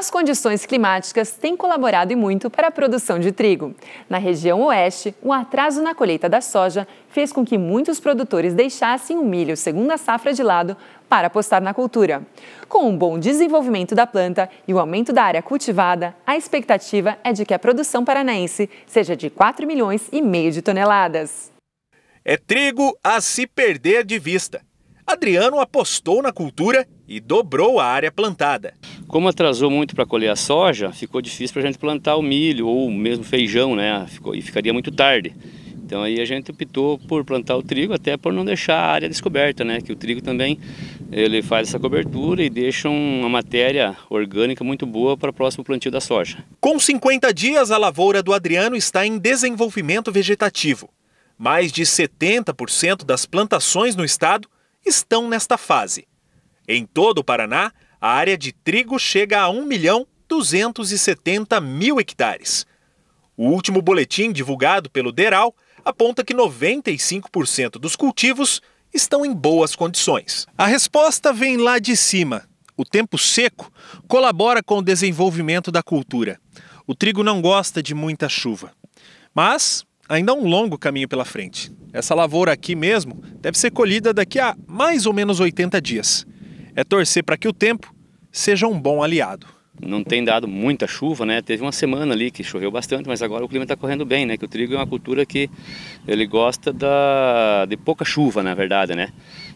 As condições climáticas têm colaborado e muito para a produção de trigo. Na região oeste, o um atraso na colheita da soja fez com que muitos produtores deixassem o milho segunda safra de lado para apostar na cultura. Com um bom desenvolvimento da planta e o aumento da área cultivada, a expectativa é de que a produção paranaense seja de 4 milhões e meio de toneladas. É trigo a se perder de vista. Adriano apostou na cultura e dobrou a área plantada. Como atrasou muito para colher a soja, ficou difícil para a gente plantar o milho ou mesmo feijão, né? Ficou, e ficaria muito tarde. Então aí a gente optou por plantar o trigo, até por não deixar a área descoberta, né? Que o trigo também ele faz essa cobertura e deixa uma matéria orgânica muito boa para o próximo plantio da soja. Com 50 dias, a lavoura do Adriano está em desenvolvimento vegetativo. Mais de 70% das plantações no estado estão nesta fase. Em todo o Paraná, a área de trigo chega a 1 milhão 270 mil hectares. O último boletim divulgado pelo DERAL aponta que 95% dos cultivos estão em boas condições. A resposta vem lá de cima. O tempo seco colabora com o desenvolvimento da cultura. O trigo não gosta de muita chuva. Mas ainda há um longo caminho pela frente. Essa lavoura aqui mesmo deve ser colhida daqui a mais ou menos 80 dias. É torcer para que o tempo seja um bom aliado. Não tem dado muita chuva, né? Teve uma semana ali que choveu bastante, mas agora o clima está correndo bem, né? Que o trigo é uma cultura que ele gosta da, de pouca chuva, na verdade, né?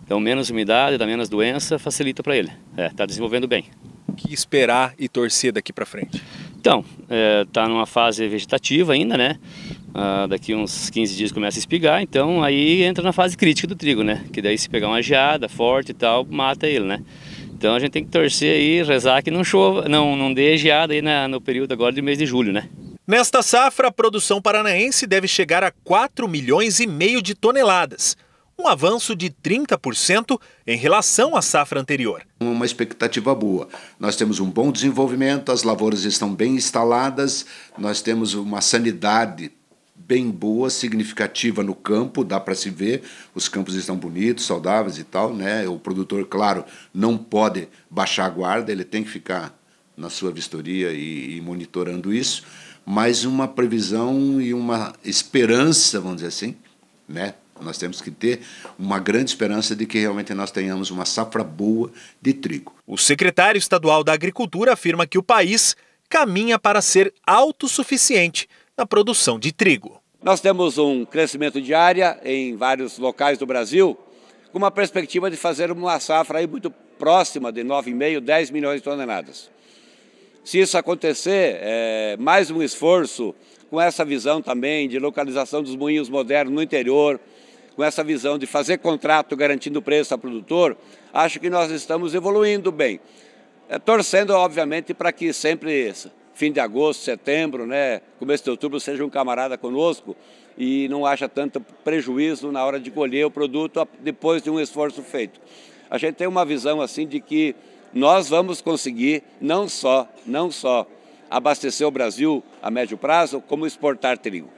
Então menos umidade, dá menos doença, facilita para ele. Está é, desenvolvendo bem. O que esperar e torcer daqui para frente? Então, está é, tá numa fase vegetativa ainda, né? Ah, daqui uns 15 dias começa a espigar, então aí entra na fase crítica do trigo, né? Que daí se pegar uma geada forte e tal, mata ele, né? Então a gente tem que torcer aí, rezar que não chova, não, não dê geada aí na, no período agora de mês de julho, né? Nesta safra, a produção paranaense deve chegar a 4 milhões e meio de toneladas, um avanço de 30% em relação à safra anterior. Uma expectativa boa. Nós temos um bom desenvolvimento, as lavouras estão bem instaladas, nós temos uma sanidade bem boa, significativa no campo, dá para se ver, os campos estão bonitos, saudáveis e tal, né? O produtor, claro, não pode baixar a guarda, ele tem que ficar na sua vistoria e, e monitorando isso, mas uma previsão e uma esperança, vamos dizer assim, né? Nós temos que ter uma grande esperança de que realmente nós tenhamos uma safra boa de trigo. O secretário estadual da Agricultura afirma que o país caminha para ser autossuficiente na produção de trigo. Nós temos um crescimento de área em vários locais do Brasil, com uma perspectiva de fazer uma safra aí muito próxima de 9,5, 10 milhões de toneladas. Se isso acontecer, é mais um esforço com essa visão também de localização dos moinhos modernos no interior, com essa visão de fazer contrato garantindo preço ao produtor, acho que nós estamos evoluindo bem. É, torcendo, obviamente, para que sempre fim de agosto, setembro, né, começo de outubro, seja um camarada conosco e não haja tanto prejuízo na hora de colher o produto depois de um esforço feito. A gente tem uma visão assim de que nós vamos conseguir não só, não só abastecer o Brasil a médio prazo, como exportar trigo.